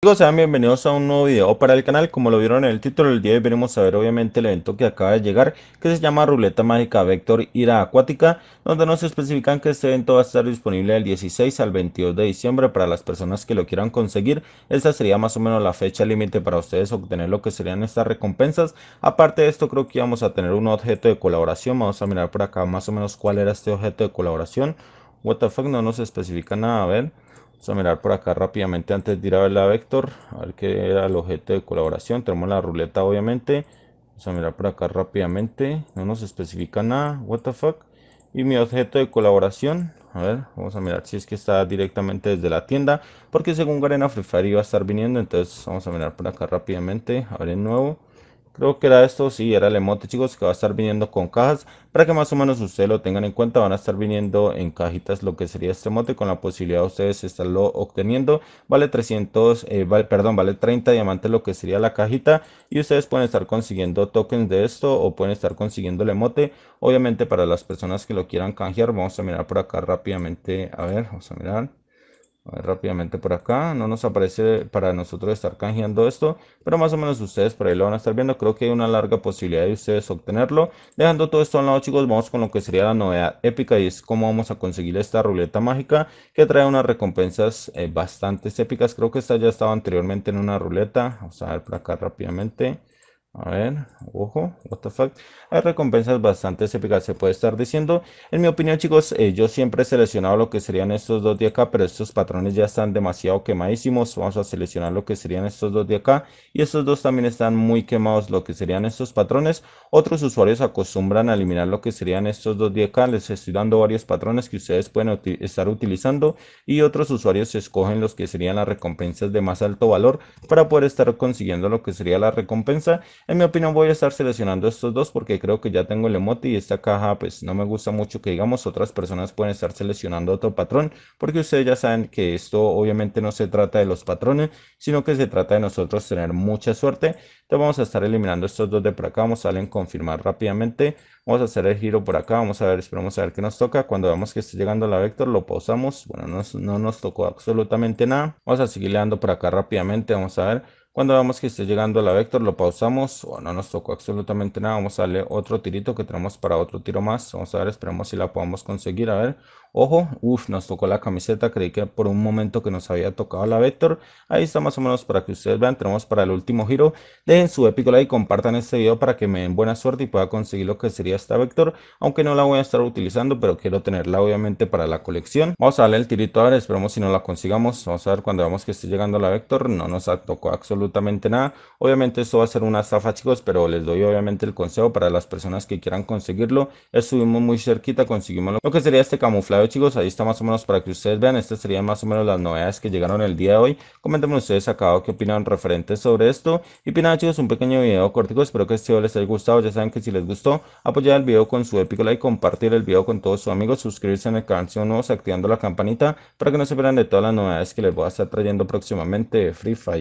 Amigos, sean bienvenidos a un nuevo video para el canal, como lo vieron en el título del día hoy venimos a ver obviamente el evento que acaba de llegar que se llama Ruleta Mágica Vector Ira Acuática donde nos especifican que este evento va a estar disponible del 16 al 22 de diciembre para las personas que lo quieran conseguir, esta sería más o menos la fecha límite para ustedes obtener lo que serían estas recompensas, aparte de esto creo que vamos a tener un objeto de colaboración, vamos a mirar por acá más o menos cuál era este objeto de colaboración What the fuck no nos especifica nada, a ver. Vamos a mirar por acá rápidamente antes de ir a ver la vector. A ver qué era el objeto de colaboración. Tenemos la ruleta, obviamente. Vamos a mirar por acá rápidamente. No nos especifica nada. What the fuck. Y mi objeto de colaboración. A ver, vamos a mirar si es que está directamente desde la tienda. Porque según Garena Free Fire iba a estar viniendo. Entonces vamos a mirar por acá rápidamente. A ver nuevo. Creo que era esto, sí, era el emote chicos que va a estar viniendo con cajas Para que más o menos ustedes lo tengan en cuenta Van a estar viniendo en cajitas lo que sería este emote Con la posibilidad de ustedes estarlo obteniendo Vale 300, eh, perdón, vale 30 diamantes lo que sería la cajita Y ustedes pueden estar consiguiendo tokens de esto O pueden estar consiguiendo el emote Obviamente para las personas que lo quieran canjear Vamos a mirar por acá rápidamente A ver, vamos a mirar rápidamente por acá. No nos aparece para nosotros estar canjeando esto, pero más o menos ustedes por ahí lo van a estar viendo. Creo que hay una larga posibilidad de ustedes obtenerlo. Dejando todo esto a un lado, chicos, vamos con lo que sería la novedad épica y es cómo vamos a conseguir esta ruleta mágica que trae unas recompensas eh, bastante épicas. Creo que esta ya estaba anteriormente en una ruleta. Vamos a ver por acá rápidamente. A ver, ojo, what the fuck. Hay recompensas bastante épicas, se puede estar diciendo. En mi opinión, chicos, eh, yo siempre he seleccionado lo que serían estos dos de acá, pero estos patrones ya están demasiado quemadísimos. Vamos a seleccionar lo que serían estos dos de acá. Y estos dos también están muy quemados, lo que serían estos patrones. Otros usuarios acostumbran a eliminar lo que serían estos dos de acá. Les estoy dando varios patrones que ustedes pueden estar utilizando. Y otros usuarios escogen los que serían las recompensas de más alto valor para poder estar consiguiendo lo que sería la recompensa. En mi opinión voy a estar seleccionando estos dos porque creo que ya tengo el emote y esta caja pues no me gusta mucho que digamos otras personas pueden estar seleccionando otro patrón porque ustedes ya saben que esto obviamente no se trata de los patrones sino que se trata de nosotros tener mucha suerte. Entonces vamos a estar eliminando estos dos de por acá, vamos a salir en confirmar rápidamente. Vamos a hacer el giro por acá, vamos a ver, esperamos a ver qué nos toca. Cuando vemos que está llegando la vector lo pausamos. Bueno, no, nos tocó absolutamente nada. Vamos a seguir dando por acá rápidamente, vamos a ver. Cuando vemos que esté llegando a la vector, lo pausamos o no nos tocó absolutamente nada. Vamos a darle otro tirito que tenemos para otro tiro más. Vamos a ver, esperamos si la podemos conseguir. A ver, Ojo, uff, nos tocó la camiseta, creí que por un momento que nos había tocado la Vector. Ahí está más o menos para que ustedes vean, tenemos para el último giro. Dejen su épico like, compartan este video para que me den buena suerte y pueda conseguir lo que sería esta Vector. Aunque no la voy a estar utilizando, pero quiero tenerla obviamente para la colección. Vamos a darle el tirito ahora, esperemos si no la consigamos. Vamos a ver cuando veamos que esté llegando la Vector. No nos tocó absolutamente nada. Obviamente esto va a ser una estafa chicos, pero les doy obviamente el consejo para las personas que quieran conseguirlo. Estuvimos muy cerquita, conseguimos lo que sería este camuflaje chicos, ahí está más o menos para que ustedes vean. Estas serían más o menos las novedades que llegaron el día de hoy. Coméntenme ustedes acá qué opinan referente sobre esto. Y pinado, pues chicos, un pequeño video cortico. Espero que este video les haya gustado. Ya saben que si les gustó, apoyar el video con su épico like, compartir el video con todos sus amigos, suscribirse en el canal si nuevos, activando la campanita para que no se pierdan de todas las novedades que les voy a estar trayendo próximamente de Free Fire.